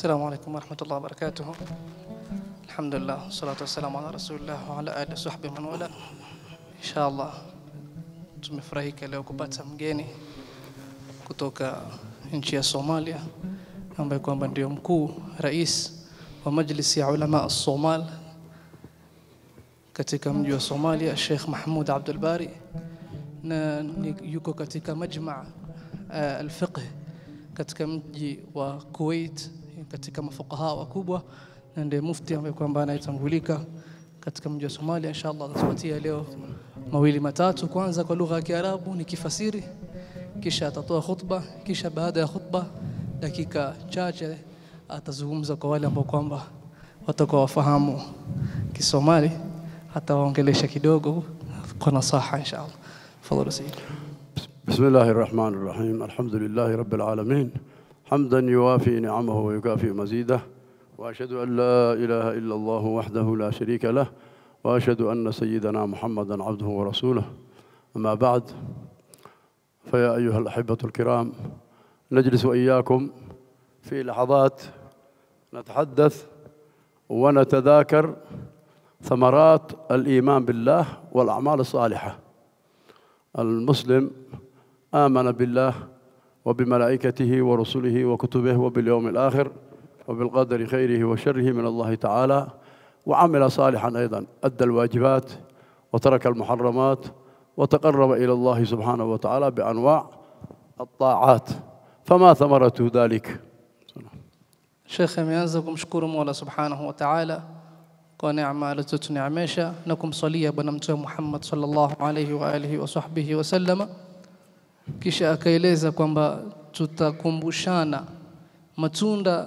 السلام عليكم ورحمة الله وبركاته الحمد لله والصلاة والسلام على رسول الله وعلى آله وصحبه من والاه إن شاء الله tumefurahika leo kupata mgeni kutoka nchi ya Somalia ambaye kwamba ndio mkuu rais wa Majlisi ya Ulama Somal katika mji wa Somalia Sheikh Mahmud Abdul Bari na yuko katika majma uh, al-fiqh katika mji wa Kuwait katika mafukaha wakubwa na ndiye mufti ambaye kwamba anayetambulika katika mji wa Somalia. Inshallah atatupatia leo mawili matatu, kwanza kwa lugha ya Kiarabu ni kifasiri, kisha atatoa khutba, kisha baada ya khutba dakika chache atazungumza kwa wale ambao kwamba watakuwa wafahamu Kisomali, atawaongelesha kidogo kwa nasaha inshallah. Fadhali sayyid. Bismillahir Rahmanir Rahim. Alhamdulillahi Rabbil Alamin. حمدا يوافي نعمه ويكافئ مزيده واشهد ان لا اله الا الله وحده لا شريك له واشهد ان سيدنا محمدا عبده ورسوله اما بعد فيا ايها الاحبه الكرام نجلس اياكم في لحظات نتحدث ونتذاكر ثمرات الايمان بالله والاعمال الصالحه المسلم امن بالله وبملائكته ورسله وكتبه وباليوم الآخر وبالقدر خيره وشره من الله تعالى وعمل صالحا أيضا أدى الواجبات وترك المحرمات وتقرب إلى الله سبحانه وتعالى بأنواع الطاعات فما ثمرة ذلك شيخ ميازكم شكر مولا سبحانه وتعالى كون kwa neema نكم na بنمت محمد صلى الله عليه وآله وصحبه وسلم kisha akaeleza kwamba tutakumbushana matunda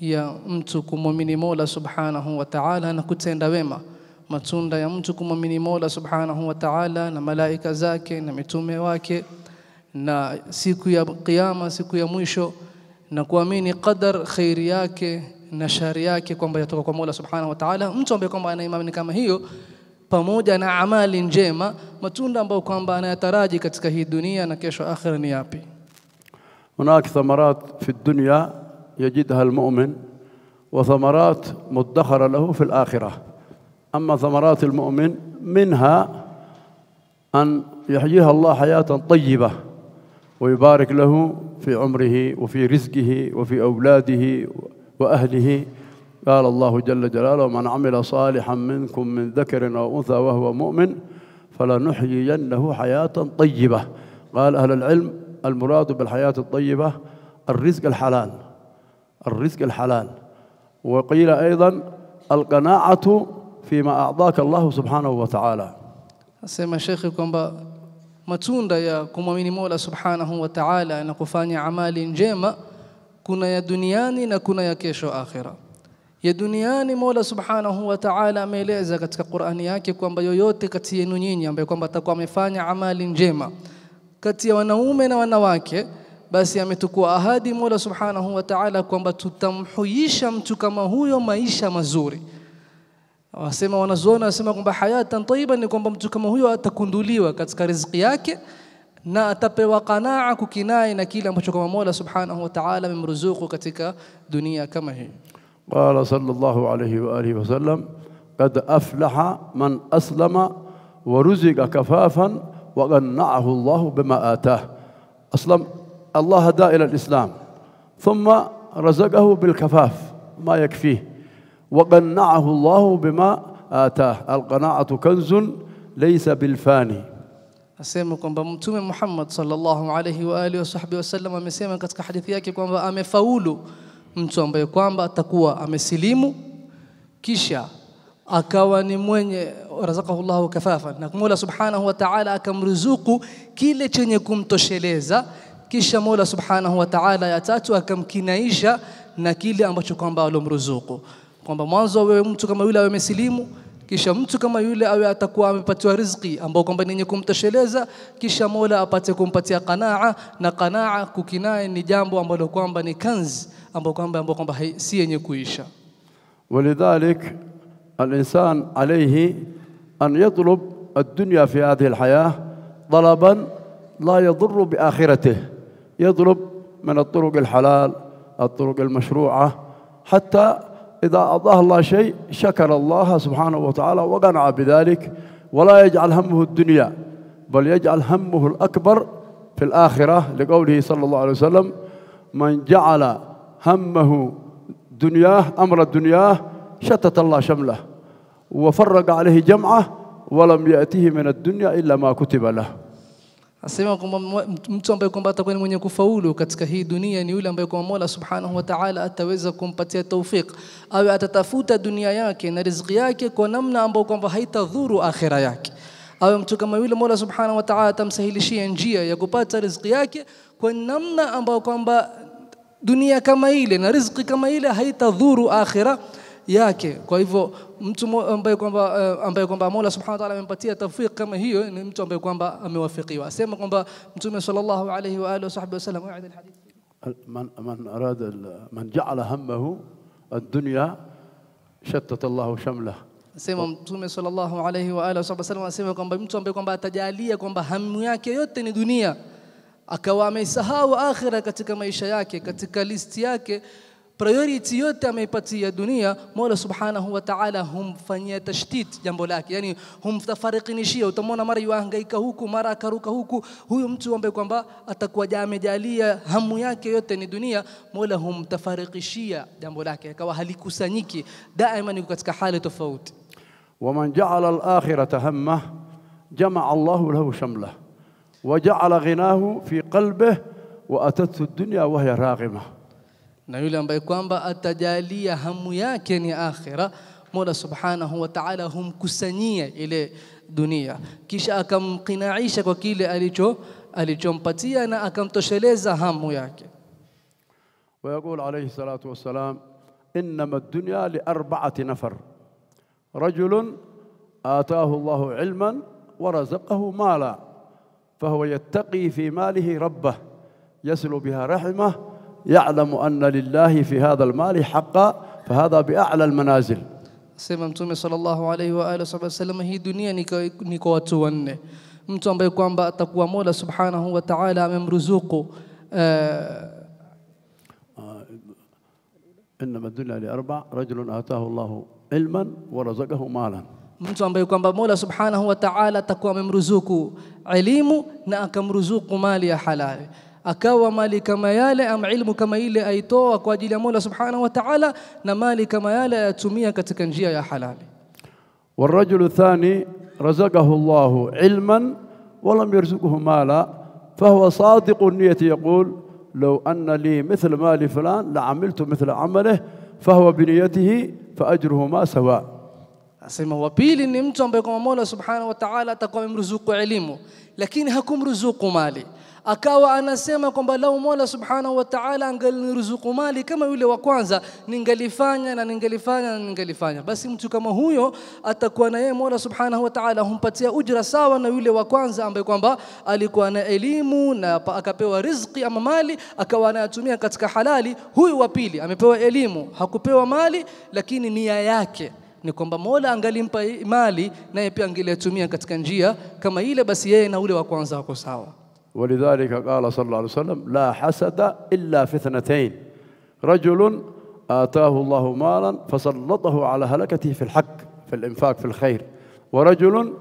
ya mtu kumwamini Mola Subhanahu wa Ta'ala na kutenda wema, matunda ya mtu kumwamini Mola Subhanahu wa Ta'ala na malaika zake na mitume wake na siku ya kiyama, siku ya mwisho, na kuamini qadar khairi yake na shari yake kwamba yatoka kwa Mola Subhanahu wa Ta'ala. Mtu ambaye kwamba ana imani kama hiyo pamoja na amali njema matunda ambayo kwamba anayataraji katika hii dunia na kesho akhira ni yapi هناك ثمرات في الدنيا يجدها المؤمن وثمرات مدخرة له في الآخرة أما ثمرات المؤمن منها أن يحييها الله حياة طيبة ويبارك له في عمره وفي رزقه وفي أولاده وأهله قال الله جل جلاله من عمل صالحا منكم من ذكر أو أنثى وهو مؤمن فلنحيينه حياة طيبة قال أهل العلم المراد بالحياة الطيبة الرزق الحلال الرزق الحلال وقيل أيضا القناعة فيما أعطاك الله سبحانه وتعالى اسمع شيخكم kwamba matunda ya kumwamini mola subhanahu وتعالى ان na kufanya amali njema kuna ya duniani na kuna ya kesho akhira ya duniani Mola Subhanahu wa Ta'ala ameeleza katika Qur'ani yake kwamba yoyote kati yenu nyinyi ambaye kwamba atakuwa amefanya amali njema kati ya wanaume na wanawake basi ametukua ahadi Mola Subhanahu wa Ta'ala kwamba tutamhuisha mtu kama huyo maisha mazuri. Wasema wanazuoni wasema kwamba hayatan tayyiba ni kwamba mtu kama huyo atakunduliwa katika riziki yake na atapewa qanaa kukinai na kile ambacho kama Mola Subhanahu wa Ta'ala amemruzuku katika dunia kama hii. قال صلى الله عليه وآله وسلم قد أفلح من أسلم ورزق كفافا وغنعه الله بما آتاه أسلم الله هدى إلى الإسلام ثم رزقه بالكفاف ما يكفيه وقنعه الله بما آتاه القناعة كنز ليس بالفاني Asema kwamba Mtume Muhammad sallallahu alaihi wa alihi wasallam amesema katika hadithi yake kwamba amefaulu mtu ambaye kwamba atakuwa amesilimu kisha akawa ni mwenye razaqahullahu kafafan, na Mola subhanahu wa ta'ala akamruzuku kile chenye kumtosheleza. Kisha Mola subhanahu wa ta'ala ya tatu akamkinaisha na kile ambacho kwamba alomruzuku, kwamba mwanzo wewe mtu kama yule awe amesilimu kisha mtu kama yule awe atakuwa amepatiwa riziki ambao kwamba ni yenye kumtosheleza, kisha Mola apate kumpatia qanaa, na qanaa kukinai ni jambo ambalo kwamba ni kanzi ولذلك الإنسان عليه أن يطلب الدنيا في هذه الحياة طلبا لا يضر بآخرته يطلب من الطرق الحلال الطرق المشروعة حتى إذا أعطاه الله شيء شكر الله سبحانه وتعالى وقنع بذلك ولا يجعل همه الدنيا بل يجعل همه الأكبر في الآخرة لقوله صلى الله عليه وسلم من جعل همه دنياه أمر دنياه شتت الله شمله وفرق عليه جمعه ولم يأته من الدنيا إلا ما كتب له Asema kwamba mtu ambaye kwamba atakuwa ni mwenye kufaulu katika hii dunia ni yule ambaye kwamba Mola Subhanahu wa Ta'ala ataweza kumpatia tawfik, awe atatafuta dunia yake na riziki yake kwa namna ambayo kwamba haitadhuru akhira yake. Awe mtu kama yule Mola Subhanahu wa Ta'ala atamsahilishia njia ya kupata riziki yake kwa namna ambayo kwamba dunia kama ile na riziki kama ile haitadhuru akhira yake kwa hivyo mtu ambaye kwamba ambaye kwamba Mola Subhanahu wa Ta'ala amempatia tawfiq kama hiyo ni mtu ambaye kwamba amewafikiwa asema kwamba mtume sallallahu alayhi wa alihi wa sahbihi wasallam aid alhadith man man arada man ja'ala hammahu ad-dunya shattat Allahu shamla sema mtume sallallahu alayhi wa alihi wa sahbihi wasallam anasema kwamba mtu ambaye kwamba atajalia kwamba hamu yake yote ni dunia akawa amesahau akhira katika maisha yake katika listi yake priority yote ameipatia dunia mola subhanahu wa taala humfanyia tashtit jambo lake yani humtafarikinishia utamwona mara yuahangaika huku mara akaruka huku huyu mtu ambaye kwamba atakuwa amejalia hamu yake yote ni dunia mola humtafarikishia jambo lake akawa halikusanyiki daima ni katika hali tofauti waman jaala alakhirata hamma jamaa llahu lahu shamlah وجعل غناه في قلبه waatatu dunya wahya raghima, na yule ambaye kwamba atajalia hamu yake ni akhira, Mola subhanahu wa ta'ala humkusanyia ile dunia, kisha akamqinaisha kwa kile alicho alichompatia na akamtosheleza hamu yake. ويقول عليه الصلاة والسلام إنما الدنيا لأربعة نفر رجل آتاه الله علما ورزقه مالا فهو يتقي في ماله ربه يسل بها رحمه يعلم أن لله في هذا المال حقا فهذا بأعلى المنازل سيما متومي صلى الله عليه وآله وصحبه وسلم هي دنيا نيكو أتوان متوم بيقوان بأتقوى مولا سبحانه وتعالى من رزوقه إنما الدنيا لأربع رجل آتاه الله علما ورزقه مالا mtu ambaye kwamba Mola Subhanahu wa Ta'ala atakuwa amemruzuku elimu na akamruzuku mali ya halali akawa mali kama yale am ilmu kama ile aitoa kwa ajili ya Mola Subhanahu wa Ta'ala na mali kama yale ayatumia katika njia ya halali والرجل الثاني رزقه الله علما ولم يرزقه مالا فهو صادق النية يقول لو أن لي مثل مال فلان لعملت مثل عمله فهو بنيته فأجره ما سواء Anasema wa pili ni mtu ambaye kwa Mola Subhanahu wa Ta'ala atakuwa amemruzuku elimu lakini hakumruzuku mali. Akawa anasema kwamba lau Mola Subhanahu wa Ta'ala angeniruzuku mali kama yule wa kwanza ningalifanya na ningalifanya na ningalifanya. Basi mtu kama huyo atakuwa na yeye Mola Subhanahu wa Ta'ala humpatia ujira sawa na yule wa kwanza ambaye kwamba alikuwa na elimu na akapewa rizqi ama mali akawa anayatumia katika halali. Huyu wa pili amepewa elimu, hakupewa mali lakini nia yake ni kwamba Mola angalimpa mali naye pia angeliyatumia katika njia kama ile, basi yeye na ule wa kwanza wako sawa. ولذلك قال صلى الله عليه وسلم لا حسد إلا في اثنتين رجل آتاه الله مالا فسلطه على هلكته في الحق في الإنفاق في الخير ورجل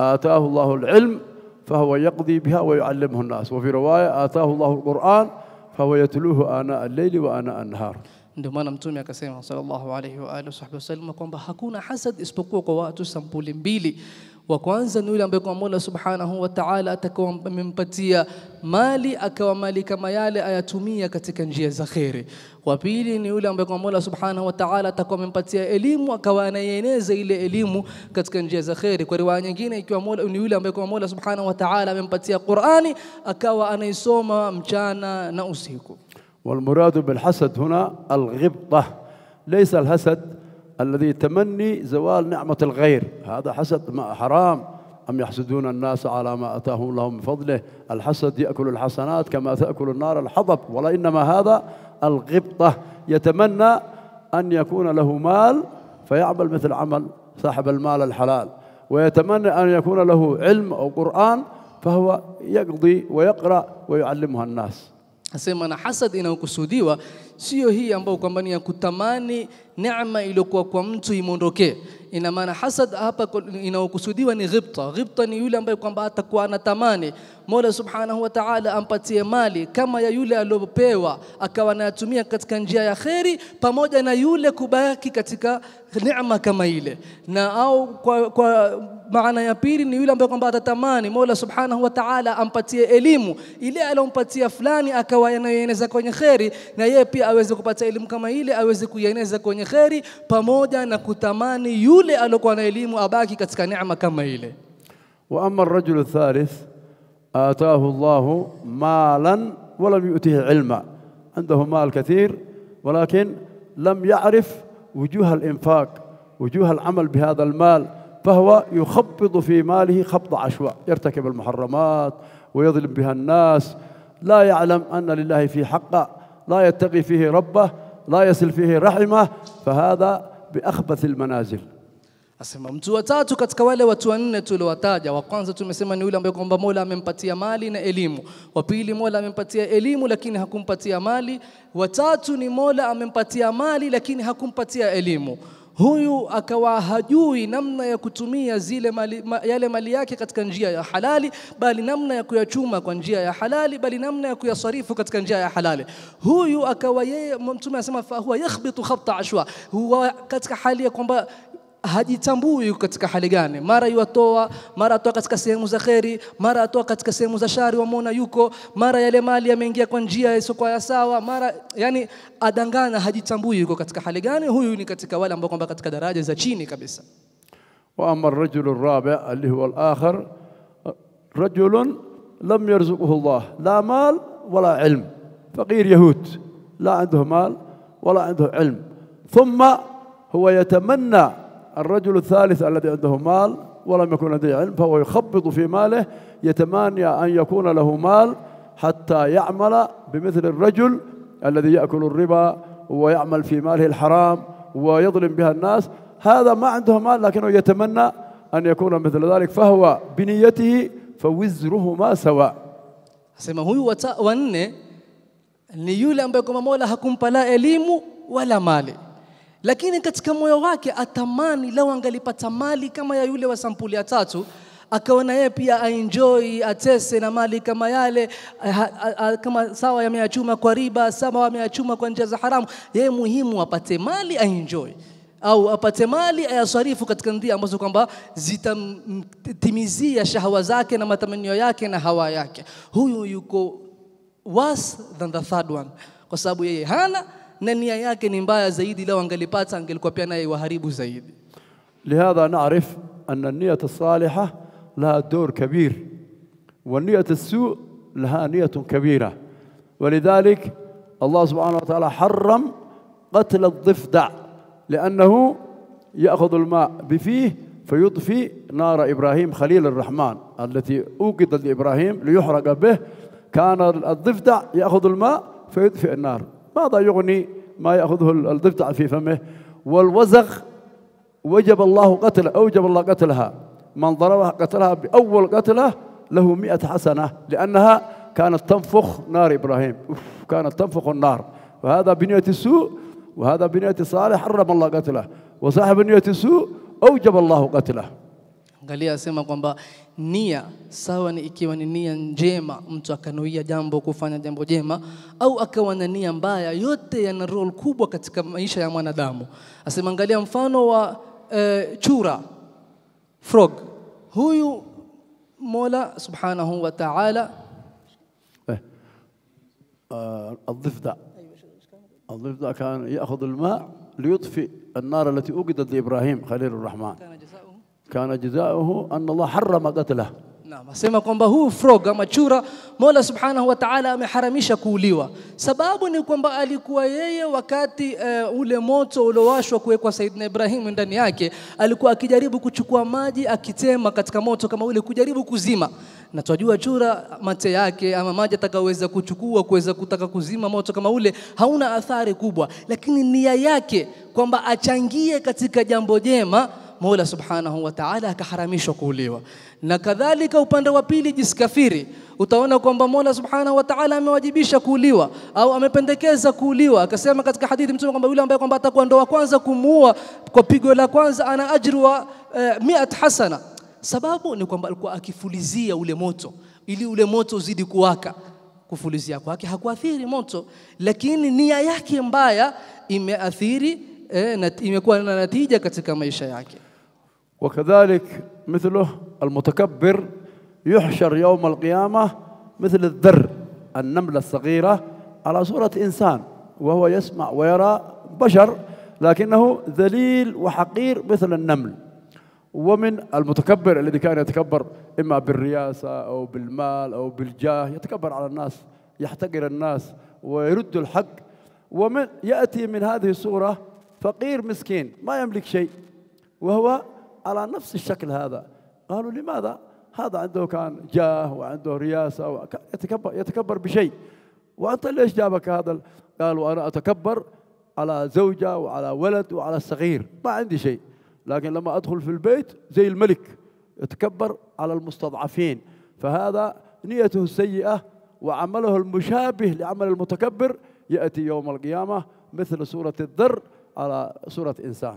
آتاه الله العلم فهو يقضي بها ويعلمه الناس وفي رواية آتاه الله القرآن فهو يتلوه آناء الليل وآناء النهار Ndio maana Mtume akasema sallallahu alayhi wa alihi wasallam kwamba hakuna hasad isipokuwa kwa watu sampuli mbili. Wa kwanza ni yule ambaye kwa Mola subhanahu wa taala atakuwa amempatia mali akawa mali kama yale ayatumia katika njia za kheri. Wa pili ni yule ambaye kwa Mola subhanahu wa taala atakuwa amempatia elimu akawa anaieneza ile elimu katika njia za khairi. Kwa riwaya nyingine, ikiwa Mola ni yule ambaye kwa Mola subhanahu wa taala amempatia Qurani akawa anaisoma mchana na usiku. والمراد بالحسد هنا الغبطة ليس الحسد الذي تمني زوال نعمة الغير هذا حسد حرام أم يحسدون الناس على ما أتاهم الله من فضله الحسد يأكل الحسنات كما تأكل النار الحطب إنما هذا الغبطة يتمنى أن يكون له مال فيعمل مثل عمل صاحب المال الحلال ويتمنى أن يكون له علم أو قرآن فهو يقضي ويقرأ ويعلمها الناس Asema na hasad inayokusudiwa sio hii ambayo kwamba ni ya kutamani neema iliyokuwa kwa mtu imwondokee ina maana hasad hapa inaokusudiwa ni ghibta ghibta ni yule ambaye kwamba atakuwa anatamani mola subhanahu wa taala ampatie mali kama ya yule aliyopewa akawa anayatumia katika njia ya kheri pamoja na yule kubaki katika neema kama ile na au kwa, kwa maana ya pili ni yule ambaye kwamba atatamani mola subhanahu wa taala ampatie elimu ile aliyompatia fulani akawa anayeneza kwenye kheri na yeye pia aweze kupata elimu kama ile aweze kuieneza kwenye kheri pamoja na kutamani yule aliyokuwa na elimu abaki katika neema kama ile wa amma ar-rajul ath ataahu Allah malan wa lam yu'tihi ilma عنده مال كثير ولكن لم يعرف وجوه الانفاق وجوه العمل بهذا المال فهو يخبط في ماله خبط عشواء يرتكب المحرمات ويظلم بها الناس لا يعلم ان لله في حقه لا يتقي فيه ربه la yasil fihi rahima fahadha biakhbath almanazil Asema mtu watatu katika wale watu wanne tuliwataja Wa kwanza tumesema ni yule ambaye kwamba Mola amempatia mali na elimu. Wa pili Mola amempatia elimu lakini hakumpatia mali. watatu ni Mola amempatia mali lakini hakumpatia elimu huyu akawa hajui namna ya kutumia zile mali, ma, yale mali yake katika njia ya halali, bali namna ya kuyachuma kwa njia ya halali, bali namna ya kuyasarifu katika njia ya halali. Huyu akawa yeye, Mtume anasema fahuwa yakhbitu khabta ashwa, huwa katika hali ya kwamba hajitambui katika hali gani, mara yuatoa, mara atoa katika sehemu za kheri, mara atoa katika sehemu za shari, wamwona yuko, mara yale mali yameingia kwa njia isiyokuwa ya sawa, mara yani adangana, hajitambui yuko katika hali gani. Huyu ni katika wale ambao kwamba katika daraja za chini kabisa. وأما الرجل الرابع اللي huwa الآخر رجل lam يرزقه الله la mal wala ilm faqir yahud la عنده mal wala عنده ilm thumma huwa yatamanna الرجل الثالث الذي عنده مال ولم يكن لديه علم فهو يخبط في ماله يتمانى أن يكون له مال حتى يعمل بمثل الرجل الذي يأكل الربا ويعمل في ماله الحرام ويظلم بها الناس هذا ما عنده مال لكنه يتمنى أن يكون مثل ذلك فهو بنيته فوزرهما سواء asema huyu wanne ni yule ambaye kwamba Mola hakumpa la elimu wala mali lakini katika moyo wake atamani lao angalipata mali kama ya yule wa sampuli ya tatu akaona yeye pia aenjoy atese na mali kama yale eh, ha, ha, kama sawa yameyachuma kwa riba sawa ameyachuma kwa njia za haramu yeye muhimu apate mali aenjoy au apate mali ayasarifu katika ndia ambazo kwamba zitamtimizia shahawa zake na matamanio yake na hawa yake huyu yuko worse than the third one kwa sababu yeye hana na nia yake ni mbaya zaidi, lau angelipata angelikuwa pia naye waharibu zaidi. لهذا نعرف أن النية الصالحة لها دور كبير والنية السوء لها نية كبيرة ولذلك الله سبحانه وتعالى حرم قتل الضفدع لأنه يأخذ الماء بفيه فيطفي نار إبراهيم خليل الرحمن التي أوقدت لإبراهيم ليحرق به كان الضفدع يأخذ الماء فيطفئ النار ماذا يغني ما يأخذه الضفدع في فمه والوزغ وجب الله قتله أوجب الله قتلها من ضربها قتلها بأول قتله له مئة حسنة لأنها كانت تنفخ نار إبراهيم كانت تنفخ النار وهذا بنية السوء وهذا بنية الصالح حرم الله قتله وصاحب بنية السوء أوجب الله قتله Angalia asema kwamba nia sawa ni ikiwa ni nia njema, mtu akanuia jambo, kufanya jambo jema, au akawa na nia mbaya, yote yana role kubwa katika maisha ya mwanadamu. Asema angalia mfano wa e, chura frog, huyu Mola subhanahu wa ta'ala الضفدع الضفدع كان يأخذ الماء ليطفئ النار التي اوجدت لإبراهيم خليل الرحمن kana jazauhu anna Allah harrama qatlah. Naam, asema kwamba huu frog ama chura Mola Subhanahu wa Ta'ala ameharamisha kuuliwa. Sababu ni kwamba alikuwa yeye wakati uh, ule moto uliowashwa kuwekwa Saidina Ibrahimu ndani yake, alikuwa akijaribu kuchukua maji akitema katika moto kama ule kujaribu kuzima. Na tunajua chura mate yake ama maji atakaweza kuchukua kuweza kutaka kuzima moto kama ule hauna athari kubwa, lakini nia yake kwamba achangie katika jambo jema Mola Subhanahu wa Ta'ala akaharamishwa kuuliwa. Na kadhalika upande wa pili jiskafiri, utaona kwamba Mola Subhanahu wa Ta'ala amewajibisha kuuliwa au amependekeza kuuliwa. Akasema katika hadithi Mtume kwamba yule ambaye kwamba atakuwa ndo wa kwanza kumuua kwa pigo la kwanza ana ajru wa eh, 100 hasana. Sababu ni kwamba alikuwa akifulizia ule moto ili ule moto uzidi kuwaka kufulizia kwake hakuathiri moto, lakini nia yake mbaya imeathiri eh, وكذلك مثله المتكبر يحشر يوم القيامة مثل الذر النملة الصغيرة على صورة إنسان وهو يسمع ويرى بشر لكنه ذليل وحقير مثل النمل ومن المتكبر الذي كان يتكبر إما بالرياسة أو بالمال أو بالجاه يتكبر على الناس يحتقر الناس ويرد الحق ومن يأتي من هذه الصورة فقير مسكين ما يملك شيء وهو على نفس الشكل هذا قالوا لماذا هذا عنده كان جاه وعنده رياسة يتكبر, يتكبر بشيء وأنت ليش جابك هذا قالوا أنا أتكبر على زوجة وعلى ولد وعلى الصغير ما عندي شيء لكن لما أدخل في البيت زي الملك يتكبر على المستضعفين فهذا نيته السيئة وعمله المشابه لعمل المتكبر يأتي يوم القيامة مثل سورة الذر ala surat insan.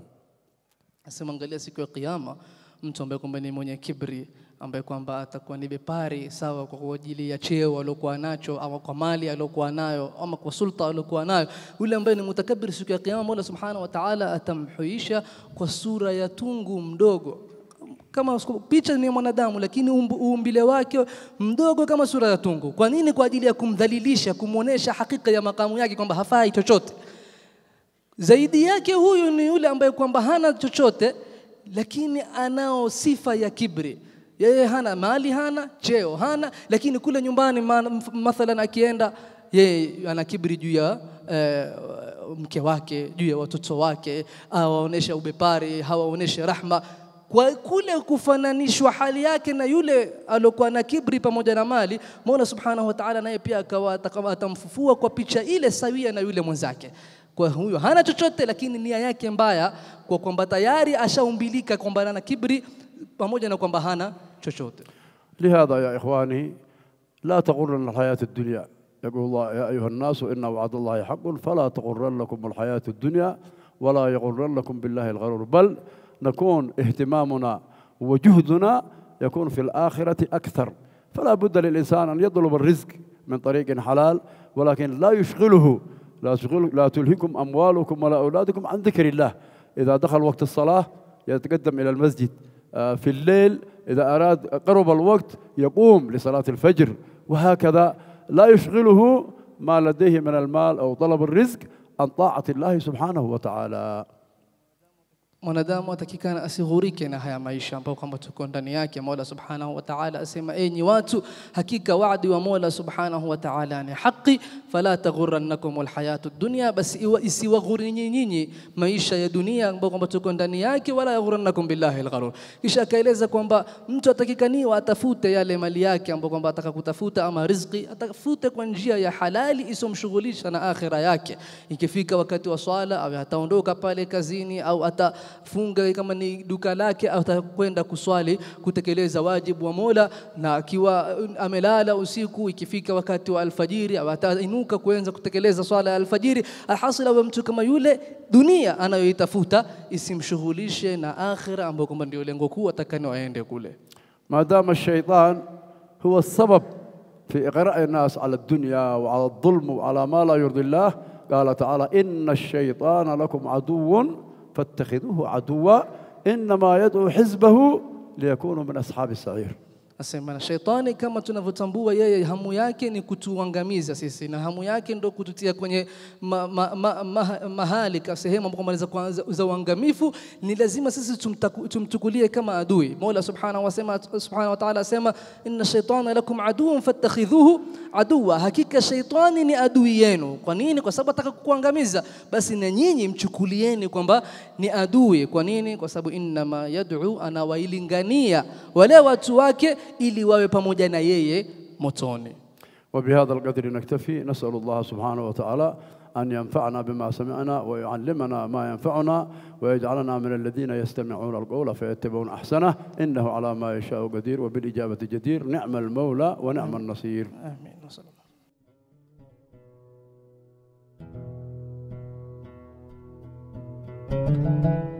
Asema angalia siku ya kiyama mtu ambaye kwamba ni mwenye kibri ambaye kwamba atakuwa ni bepari sawa kwa ajili ya cheo aliokuwa nacho ama kwa mali aliokuwa nayo ama kwa sulta aliokuwa nayo. Yule ambaye ni mutakabiri, siku ya kiyama Mola Subhanahu wa Ta'ala atamhuisha kwa sura ya tungu mdogo kama picha ni mwanadamu, lakini uumbile wake mdogo kama sura ya tungu. Kwa nini? Kwa ajili ya kumdhalilisha, kumwonesha hakika ya makamu yake kwamba hafai chochote zaidi yake huyu ni yule ambaye kwamba hana chochote lakini anao sifa ya kibri yeye hana mali hana cheo hana lakini kule nyumbani mathalan akienda yeye ana kibri juu ya eh, mke wake juu ya watoto wake awaonyeshe ubepari hawaonyeshe rahma kwa kule kufananishwa hali yake na yule aliokuwa na kibri pamoja na mali mola subhanahu wa taala naye pia akawa atamfufua kwa picha ile sawia na yule mwenzake kwa huyo hana chochote, lakini nia yake mbaya, kwa kwamba tayari ashaumbilika kwamba ana kibri pamoja na kwamba hana chochote. لهذا يا إخواني لا تغرن الحياة الدنيا يقول الله يا أيها الناس إن وعد الله حق فلا تغرنكم الحياة الدنيا ولا يغرنكم بالله الغرور بل نكون اهتمامنا وجهدنا يكون في الآخرة أكثر فلا بد للإنسان أن يطلب الرزق من طريق حلال ولكن لا يشغله لا تشغل لا تلهكم أموالكم ولا أولادكم عن ذكر الله إذا دخل وقت الصلاة يتقدم إلى المسجد آه، في الليل إذا أراد قرب الوقت يقوم لصلاة الفجر وهكذا لا يشغله ما لديه من المال أو طلب الرزق عن طاعة الله سبحانه وتعالى mwanadamu atakikana asighurike na haya maisha ambayo kwamba tuko ndani yake. Mola Subhanahu wa Ta'ala asema, enyi watu, hakika wadi wa Mola Subhanahu wa Ta'ala ni haki, fala taghurannakum alhayatu dunya, basi isiwaghurini nyinyi maisha ya dunia ambayo kwamba tuko ndani yake, wala yaghurannakum billahi algharur. Kisha akaeleza kwamba mtu atakikaniwa atafute yale mali yake ambayo kwamba ataka kutafuta ama rizqi atafute kwa njia ya halali isomshughulisha na akhira yake. Ikifika wakati wa swala, au ataondoka pale kazini au ata funga kama ni duka lake atakwenda kuswali kutekeleza wajibu wa Mola na akiwa amelala usiku ikifika wakati wa alfajiri atainuka kuanza kutekeleza swala ya alfajiri alhasila wa mtu kama yule dunia anayoitafuta isimshughulishe na akhira ambayo kwamba ndio lengo kuu atakani waende kule maadama shaitan huwa sabab في إغراء الناس على الدنيا وعلى الظلم وعلى ما لا يرضي الله قال تعالى إن الشيطان لكم عدو فاتخذوه عدوا إنما يدعو حزبه ليكونوا من أصحاب السعير Asema na shaitani kama tunavyotambua yeye hamu yake ni kutuangamiza sisi na hamu yake ndio kututia kwenye ma, ma, ma, ma, mahali ka sehemu ambako kwanza za uangamifu ni lazima sisi tumchukulie kama adui. Mola Subhanahu wa sema Subhanahu wa Ta'ala asema inna shaitana lakum aduun fattakhidhuhu aduwa, hakika shaitani ni adui yenu. Kwa nini? Kwa sababu ataka kukuangamiza, basi na nyinyi mchukulieni kwamba ni adui. Kwa nini? Kwa sababu inna ma yad'u, anawailingania wale watu wake ili wawe pamoja na yeye motoni. وبهذا القدر نكتفي نسأل الله سبحانه وتعالى أن ينفعنا بما سمعنا ويعلمنا ما ينفعنا ويجعلنا من الذين يستمعون القول فيتبعون أحسنه إنه على ما يشاء قدير وبالإجابة جدير نعم المولى ونعم النصير آمين الله Thank you.